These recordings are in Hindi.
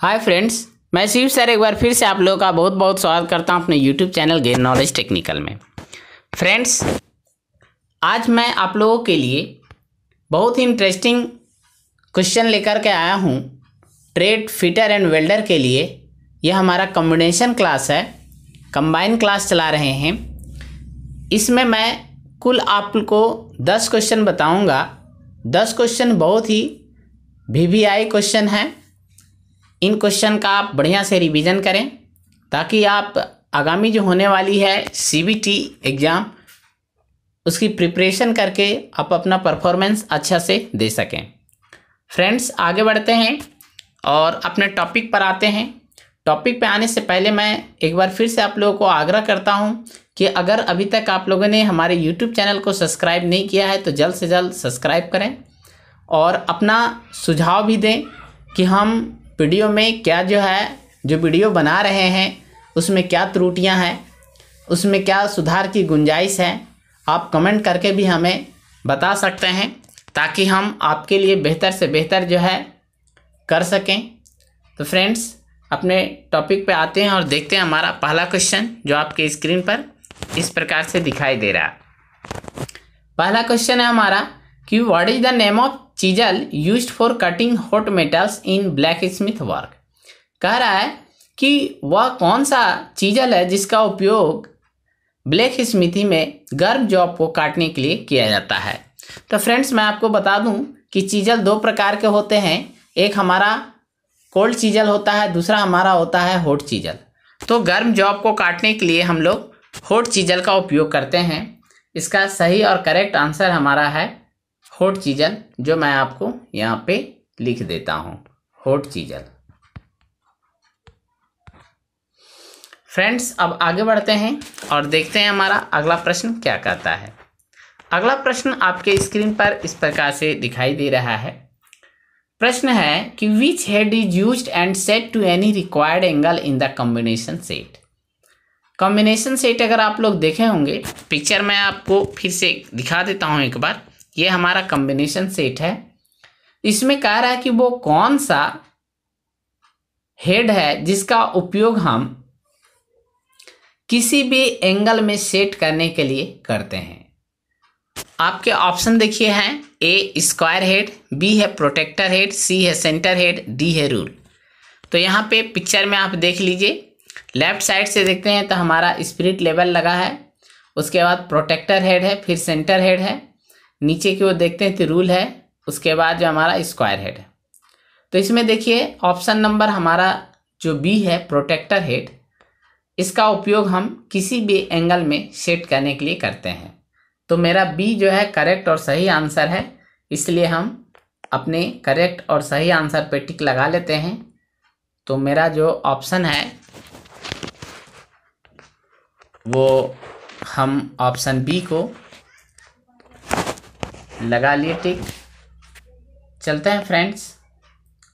हाय फ्रेंड्स मैं शिव सर एक बार फिर से आप लोगों का बहुत बहुत स्वागत करता हूं अपने YouTube channel gain knowledge technical में फ्रेंड्स आज मैं आप लोगों के लिए बहुत ही इंटरेस्टिंग क्वेश्चन लेकर के आया हूं ट्रेड फिटर एंड वेल्डर के लिए यह हमारा कम्बिनेशन क्लास है कंबाइन क्लास चला रहे हैं इसमें मैं कुल आपको दस क्वेश्चन बताऊँगा दस क्वेश्चन बहुत ही वी क्वेश्चन है इन क्वेश्चन का आप बढ़िया से रिवीजन करें ताकि आप आगामी जो होने वाली है सीबीटी एग्ज़ाम उसकी प्रिपरेशन करके आप अपना परफॉर्मेंस अच्छा से दे सकें फ्रेंड्स आगे बढ़ते हैं और अपने टॉपिक पर आते हैं टॉपिक पे आने से पहले मैं एक बार फिर से आप लोगों को आग्रह करता हूं कि अगर अभी तक आप लोगों ने हमारे यूट्यूब चैनल को सब्सक्राइब नहीं किया है तो जल्द से जल्द सब्सक्राइब करें और अपना सुझाव भी दें कि हम वीडियो में क्या जो है जो वीडियो बना रहे हैं उसमें क्या त्रुटियां हैं उसमें क्या सुधार की गुंजाइश है आप कमेंट करके भी हमें बता सकते हैं ताकि हम आपके लिए बेहतर से बेहतर जो है कर सकें तो फ्रेंड्स अपने टॉपिक पे आते हैं और देखते हैं हमारा पहला क्वेश्चन जो आपके स्क्रीन पर इस प्रकार से दिखाई दे रहा है पहला क्वेश्चन है हमारा कि what is the name of chisel use for cutting hot metals in blacksmith work कह रहा है कि वह कौन सा चीजल है जिसका उपयोग ब्लैक स्मिथी में गर्म जॉब को काटने के लिए किया जाता है तो फ्रेंड्स मैं आपको बता दूं कि चीजल दो प्रकार के होते हैं एक हमारा कोल्ड चीजल होता है दूसरा हमारा होता है हॉट चीजल तो गर्म जॉब को काटने के लिए हम लोग हॉट चीजल का उपयोग करते हैं इसका सही और करेक्ट आंसर हमारा है होट चीजल जो मैं आपको यहाँ पे लिख देता हूँ होट चीजल फ्रेंड्स अब आगे बढ़ते हैं और देखते हैं हमारा अगला प्रश्न क्या कहता है अगला प्रश्न आपके स्क्रीन पर इस प्रकार से दिखाई दे रहा है प्रश्न है कि which head is use and set to any required angle in the combination set combination set अगर आप लोग देखे होंगे पिक्चर मैं आपको फिर से दिखा देता हूं एक बार ये हमारा कॉम्बिनेशन सेट है इसमें कह रहा है कि वो कौन सा हेड है जिसका उपयोग हम किसी भी एंगल में सेट करने के लिए करते हैं आपके ऑप्शन देखिए हैं ए स्क्वायर हेड बी है प्रोटेक्टर हेड सी है सेंटर हेड डी है रूल तो यहाँ पे पिक्चर में आप देख लीजिए लेफ्ट साइड से देखते हैं तो हमारा स्पिरिट लेवल लगा है उसके बाद प्रोटेक्टर हेड है फिर सेंटर हेड है नीचे की ओर देखते हैं त्रिरूल है उसके बाद जो हमारा स्क्वायर हेड है तो इसमें देखिए ऑप्शन नंबर हमारा जो बी है प्रोटेक्टर हेड इसका उपयोग हम किसी भी एंगल में सेट करने के लिए करते हैं तो मेरा बी जो है करेक्ट और सही आंसर है इसलिए हम अपने करेक्ट और सही आंसर पे टिक लगा लेते हैं तो मेरा जो ऑप्शन है वो हम ऑप्शन बी को लगा लिए टिक चलते हैं फ्रेंड्स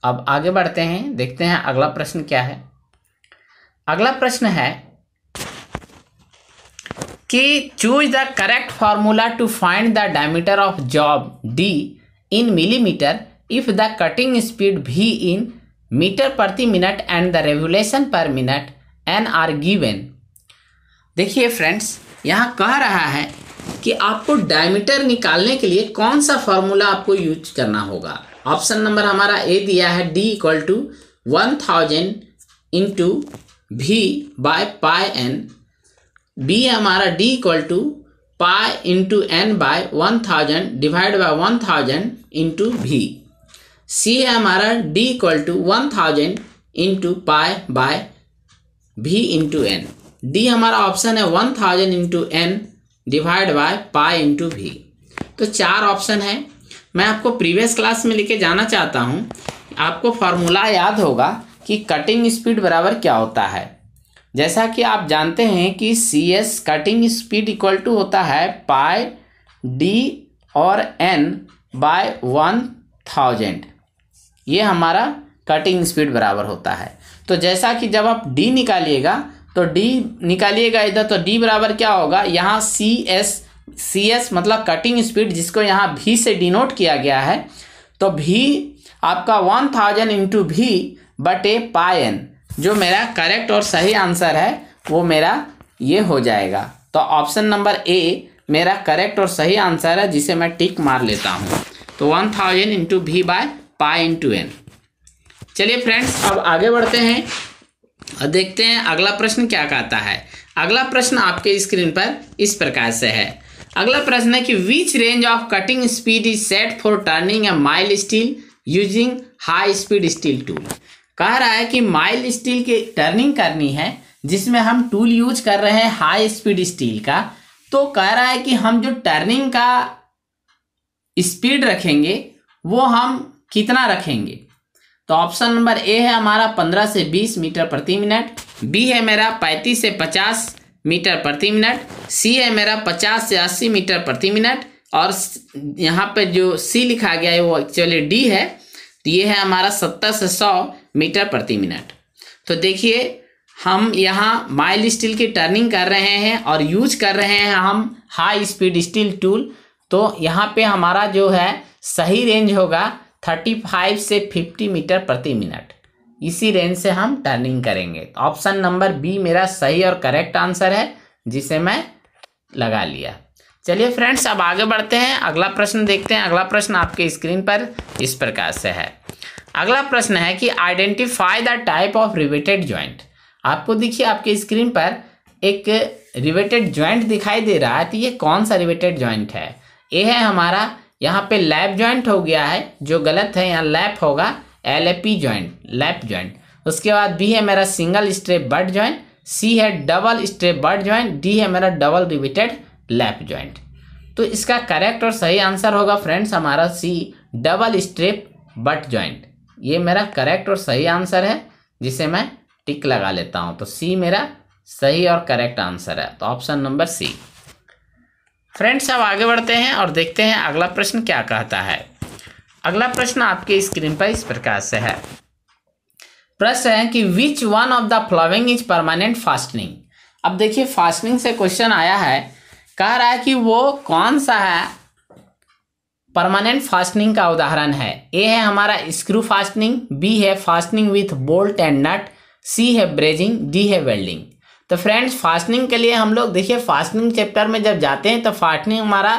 अब आगे बढ़ते हैं देखते हैं अगला प्रश्न क्या है अगला प्रश्न है कि choose the correct formula to find the diameter of job D in millimetre if the cutting speed V in metre प्रति minute and the revolution per minute N are given देखिए फ्रेंड्स यहाँ कह रहा है कि आपको डायमीटर निकालने के लिए कौन सा फॉर्मूला आपको यूज करना होगा ऑप्शन नंबर हमारा ए दिया है D equal to one thousand into V by pi N B हमारा D equal to pi into N by one thousand divide by one thousand into V C है हमारा D equal to one thousand into pi by V into N D हमारा ऑप्शन है one thousand into N divide by pi into V तो चार ऑप्शन है मैं आपको प्रीवियस क्लास में लेके जाना चाहता हूँ आपको फार्मूला याद होगा कि कटिंग स्पीड बराबर क्या होता है जैसा कि आप जानते हैं कि C S cutting speed equal to होता है पाई डी और एन बाय वन थाउजेंड ये हमारा कटिंग स्पीड बराबर होता है तो जैसा कि जब आप डी निकालिएगा तो डी निकालिएगा इधर तो डी बराबर क्या होगा यहाँ सी एस सी एस मतलब कटिंग स्पीड जिसको यहाँ भी से डिनोट किया गया है तो भी आपका वन थाउजेंड इंटू भी बटे एन जो मेरा करेक्ट और सही आंसर है वो मेरा ये हो जाएगा तो ऑप्शन नंबर ए मेरा करेक्ट और सही आंसर है जिसे मैं टिक मार लेता हूँ तो one thousand into V by pi into N चलिए फ्रेंड्स अब आगे बढ़ते हैं अब देखते हैं अगला प्रश्न क्या कहता है अगला प्रश्न आपके स्क्रीन पर इस प्रकार से है अगला प्रश्न है कि which range of cutting speed is set for turning a mild steel using high speed steel tool कह रहा है कि माइल स्टील की टर्निंग करनी है जिसमें हम टूल यूज कर रहे हैं हाई स्पीड स्टील का तो कह रहा है कि हम जो टर्निंग का स्पीड रखेंगे वो हम कितना रखेंगे तो ऑप्शन नंबर ए है हमारा पंद्रह से बीस मीटर प्रति मिनट बी है मेरा पैंतीस से पचास मीटर प्रति मिनट सी है मेरा पचास से अस्सी मीटर प्रति मिनट और यहाँ पे जो सी लिखा गया है वो एक्चुअली डी है तो ये है हमारा सत्तर से सौ मीटर प्रति मिनट तो देखिए हम यहाँ माइल स्टील की टर्निंग कर रहे हैं और यूज कर रहे हैं हम हाई स्पीड स्टील टूल तो यहाँ पे हमारा जो है सही रेंज होगा थर्टी फाइव से फिफ्टी मीटर प्रति मिनट इसी रेंज से हम टर्निंग करेंगे ऑप्शन नंबर बी मेरा सही और करेक्ट आंसर है जिसे मैं लगा लिया चलिए फ्रेंड्स अब आगे बढ़ते हैं अगला प्रश्न देखते हैं अगला प्रश्न आपके स्क्रीन पर इस प्रकार से है अगला प्रश्न है कि identify the type of riveted joint आपको देखिए आपके स्क्रीन पर एक रिवेटेड ज्वाइंट दिखाई दे रहा है तो ये कौन सा रिवेटेड ज्वाइंट है ये है हमारा यहाँ पे लैप ज्वाइंट हो गया है जो गलत है यहाँ लैप होगा L A P joint lap joint उसके बाद बी है मेरा single strap butt joint C है double strap butt joint D है मेरा डबल रिविटेड लैप ज्वाइंट तो इसका करेक्ट और सही आंसर होगा फ्रेंड्स हमारा C double strap butt joint ये मेरा करेक्ट और सही आंसर है जिसे मैं टिक लगा लेता हूँ तो सी मेरा सही और करेक्ट आंसर है तो ऑप्शन नंबर सी फ्रेंड्स अब आगे बढ़ते हैं और देखते हैं अगला प्रश्न क्या कहता है अगला प्रश्न आपके स्क्रीन पर इस प्रकार से है प्रश्न है कि which one of the following is permanent fastening अब देखिए फास्टनिंग से क्वेश्चन आया है कह रहा है कि वो कौन सा है परमानेंट फास्टनिंग का उदाहरण है ए है हमारा स्क्रू फास्टनिंग बी है fastening with bolt and nut C है ब्रेजिंग डी है वेल्डिंग तो फ्रेंड्स फास्टनिंग के लिए हम लोग देखिए फास्टनिंग चैप्टर में जब जाते हैं तो फास्टनिंग हमारा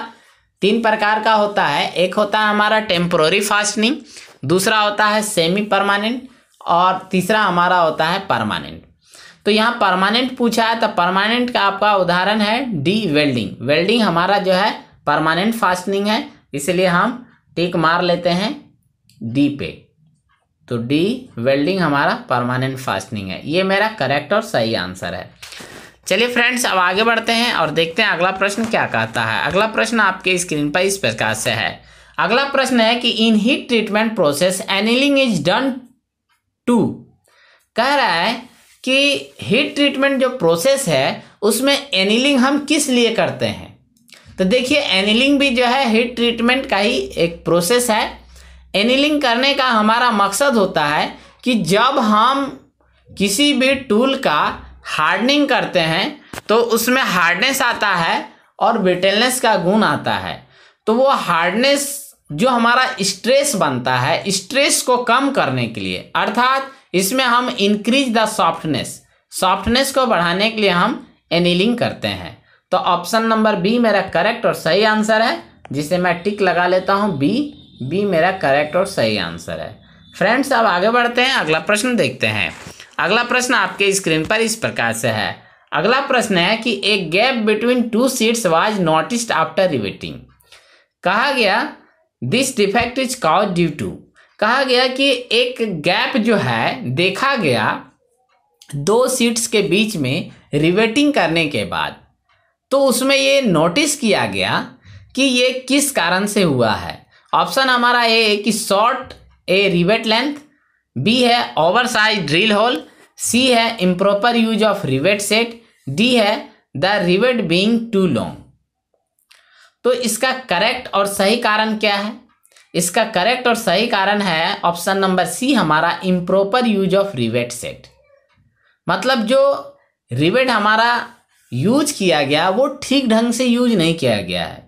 तीन प्रकार का होता है एक होता है हमारा टेम्प्रोरी फास्टनिंग दूसरा होता है सेमी परमानेंट और तीसरा हमारा होता है परमानेंट तो यहाँ परमानेंट पूछा है तो परमानेंट का आपका उदाहरण है डी वेल्डिंग वेल्डिंग हमारा जो है परमानेंट फास्टनिंग है इसलिए हम टिक मार लेते हैं डी पे तो डी वेल्डिंग हमारा परमानेंट फास्टनिंग है ये मेरा करेक्ट और सही आंसर है चलिए फ्रेंड्स अब आगे बढ़ते हैं और देखते हैं अगला प्रश्न क्या कहता है अगला प्रश्न आपके स्क्रीन पर इस प्रकार से है अगला प्रश्न है कि in heat treatment process annealing is done to कह रहा है कि हीट ट्रीटमेंट जो प्रोसेस है उसमें एनिलिंग हम किस लिए करते हैं तो देखिए एनिलिंग भी जो है हीट ट्रीटमेंट का ही एक प्रोसेस है एनीलिंग करने का हमारा मकसद होता है कि जब हम किसी भी टूल का हार्डनिंग करते हैं तो उसमें हार्डनेस आता है और ब्रिटेलनेस का गुण आता है तो वो हार्डनेस जो हमारा स्ट्रेस बनता है स्ट्रेस को कम करने के लिए अर्थात इसमें हम इंक्रीज द सॉफ्टनेस सॉफ्टनेस को बढ़ाने के लिए हम एनीलिंग करते हैं तो ऑप्शन नंबर बी मेरा करेक्ट और सही आंसर है जिसे मैं टिक लगा लेता हूँ बी बी मेरा करेक्ट और सही आंसर है फ्रेंड्स अब आगे बढ़ते हैं अगला प्रश्न देखते हैं अगला प्रश्न आपके स्क्रीन पर इस प्रकार से है अगला प्रश्न है कि a gap between two sheets was noticed after riveting कहा गया this defect is cause due to कहा गया कि एक गैप जो है देखा गया दो सीट्स के बीच में रिवेटिंग करने के बाद तो उसमें ये नोटिस किया गया कि ये किस कारण से हुआ है ऑप्शन हमारा ए है कि short a rivet length B है over size drill hole C है improper use of rivet set D है the rivet being too long तो इसका करेक्ट और सही कारण क्या है इसका करेक्ट और सही कारण है ऑप्शन नंबर सी हमारा improper use of rivet set मतलब जो रिवेट हमारा यूज किया गया वो ठीक ढंग से यूज नहीं किया गया है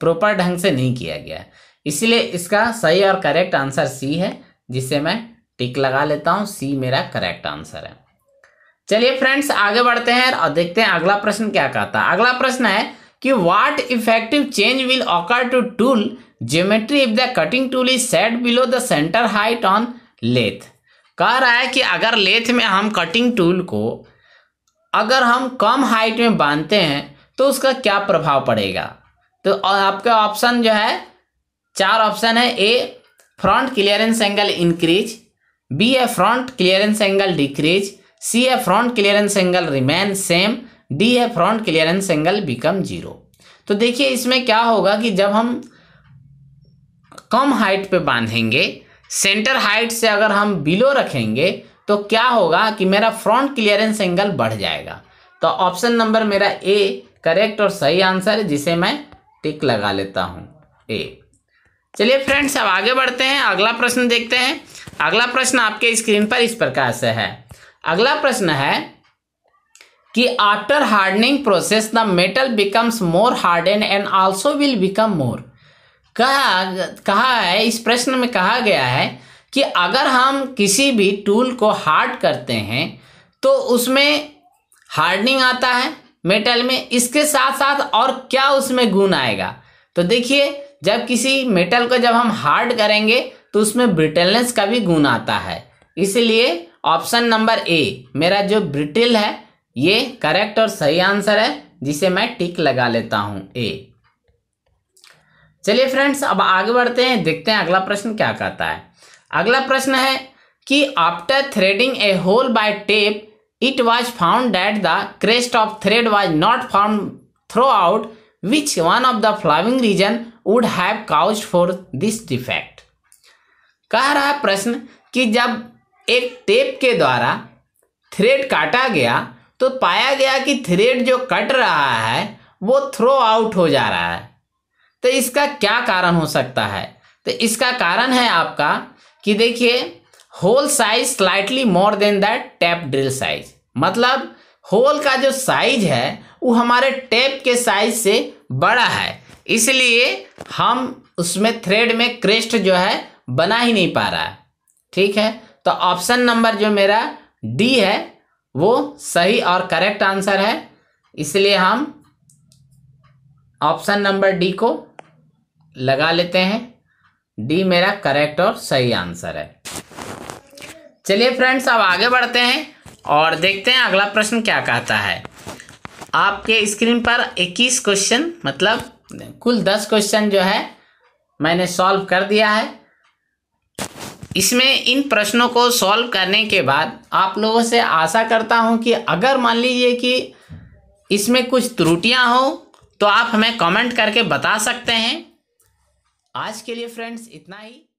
प्रॉपर ढंग से नहीं किया गया है इसलिए इसका सही और करेक्ट आंसर सी है जिसे मैं टिक लगा लेता हूँ सी मेरा करेक्ट आंसर है चलिए फ्रेंड्स आगे बढ़ते हैं और देखते हैं अगला प्रश्न क्या कहता है अगला प्रश्न है कि what effective change will occur to tool geometry if the cutting tool is set below the centre height on lathe कह रहा है कि अगर लेथ में हम कटिंग टूल को अगर हम कम हाइट में बांधते हैं तो उसका क्या प्रभाव पड़ेगा तो आपका ऑप्शन जो है चार ऑप्शन है A front clearance angle increase B a front clearance angle decrease C a front clearance angle remain same D a front clearance angle become zero तो देखिए इसमें क्या होगा कि जब हम कम हाइट पे बांधेंगे सेंटर हाइट से अगर हम बिलो रखेंगे तो क्या होगा कि मेरा फ्रंट क्लियरेंस एंगल बढ़ जाएगा तो ऑप्शन नंबर मेरा ए करेक्ट और सही आंसर है जिसे मैं टिक लगा लेता हूं ए चलिए फ्रेंड्स अब आगे बढ़ते हैं अगला प्रश्न देखते हैं अगला प्रश्न आपके स्क्रीन पर इस प्रकार से है अगला प्रश्न है कि after hardening process the metal becomes more hard and also will become more कहा कहा है इस प्रश्न में कहा गया है कि अगर हम किसी भी टूल को हार्ड करते हैं तो उसमें हार्डनिंग आता है मेटल में इसके साथ साथ और क्या उसमें गुण आएगा तो देखिए जब किसी मेटल को जब हम हार्ड करेंगे तो उसमें ब्रिटलनेस का भी गुण आता है इसलिए ऑप्शन नंबर ए मेरा जो ब्रिटिल है ये करेक्ट और सही आंसर है जिसे मैं टिक लगा लेता हूं ए चलिए फ्रेंड्स अब आगे बढ़ते हैं देखते हैं अगला प्रश्न क्या कहता है अगला प्रश्न है कि after threading a hole by tap it was found that the crest of thread was not found throughout which one of the following reason would have cause for this defect कह रहा है प्रश्न कि जब एक टेप के द्वारा थ्रेड काटा गया तो पाया गया कि थ्रेड जो कट रहा है वो थ्रो आउट हो जा रहा है तो इसका क्या कारण हो सकता है तो इसका कारण है आपका कि देखिए hole size slightly more than that tap drill size मतलब होल का जो साइज है वो हमारे टैप के साइज से बड़ा है इसलिए हम उसमें थ्रेड में क्रेस्ट जो है बना ही नहीं पा रहा है ठीक है तो ऑप्शन नंबर जो मेरा डी है वो सही और करेक्ट आंसर है इसलिए हम ऑप्शन नंबर डी को लगा लेते हैं डी मेरा करेक्ट और सही आंसर है चलिए फ्रेंड्स अब आगे बढ़ते हैं और देखते हैं अगला प्रश्न क्या कहता है आपके स्क्रीन पर 21 क्वेश्चन मतलब कुल 10 क्वेश्चन जो है मैंने सॉल्व कर दिया है इसमें इन प्रश्नों को सॉल्व करने के बाद आप लोगों से आशा करता हूं कि अगर मान लीजिए कि इसमें कुछ त्रुटियां हो तो आप हमें कमेंट करके बता सकते हैं आज के लिए फ्रेंड्स इतना ही